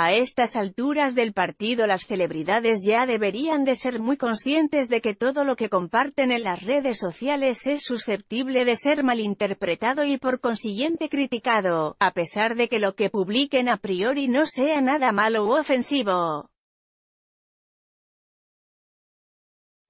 A estas alturas del partido las celebridades ya deberían de ser muy conscientes de que todo lo que comparten en las redes sociales es susceptible de ser malinterpretado y por consiguiente criticado, a pesar de que lo que publiquen a priori no sea nada malo u ofensivo.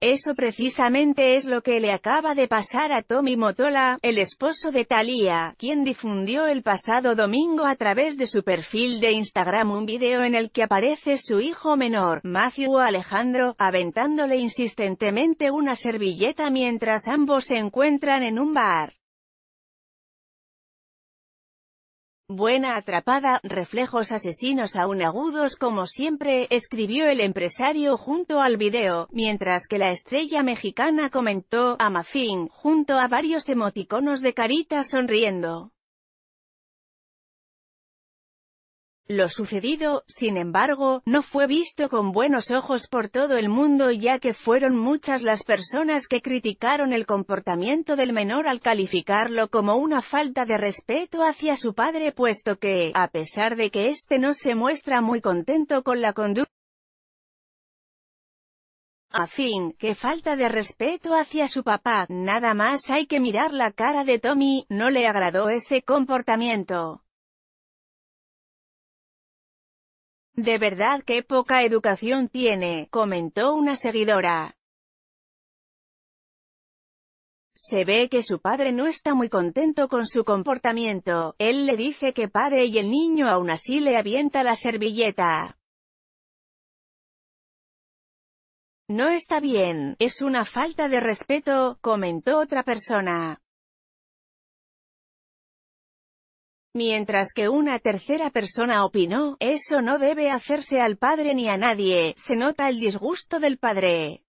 Eso precisamente es lo que le acaba de pasar a Tommy Motola, el esposo de Thalía, quien difundió el pasado domingo a través de su perfil de Instagram un video en el que aparece su hijo menor, Matthew Alejandro, aventándole insistentemente una servilleta mientras ambos se encuentran en un bar. Buena atrapada, reflejos asesinos aún agudos como siempre, escribió el empresario junto al video, mientras que la estrella mexicana comentó, a Mafín junto a varios emoticonos de carita sonriendo. Lo sucedido, sin embargo, no fue visto con buenos ojos por todo el mundo ya que fueron muchas las personas que criticaron el comportamiento del menor al calificarlo como una falta de respeto hacia su padre puesto que, a pesar de que éste no se muestra muy contento con la conducta, a fin, que falta de respeto hacia su papá, nada más hay que mirar la cara de Tommy, no le agradó ese comportamiento. De verdad que poca educación tiene, comentó una seguidora. Se ve que su padre no está muy contento con su comportamiento, él le dice que pare y el niño aún así le avienta la servilleta. No está bien, es una falta de respeto, comentó otra persona. Mientras que una tercera persona opinó, eso no debe hacerse al padre ni a nadie, se nota el disgusto del padre.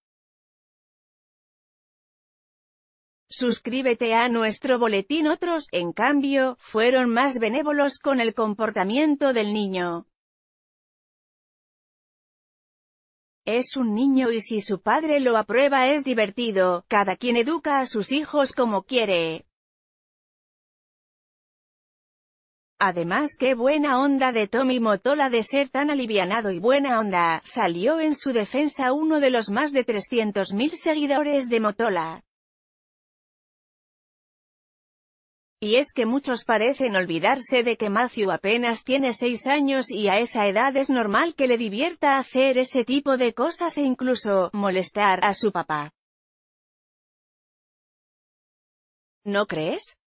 Suscríbete a nuestro boletín otros, en cambio, fueron más benévolos con el comportamiento del niño. Es un niño y si su padre lo aprueba es divertido, cada quien educa a sus hijos como quiere. Además qué buena onda de Tommy Motola de ser tan alivianado y buena onda, salió en su defensa uno de los más de 300.000 seguidores de Motola. Y es que muchos parecen olvidarse de que Matthew apenas tiene 6 años y a esa edad es normal que le divierta hacer ese tipo de cosas e incluso, molestar, a su papá. ¿No crees?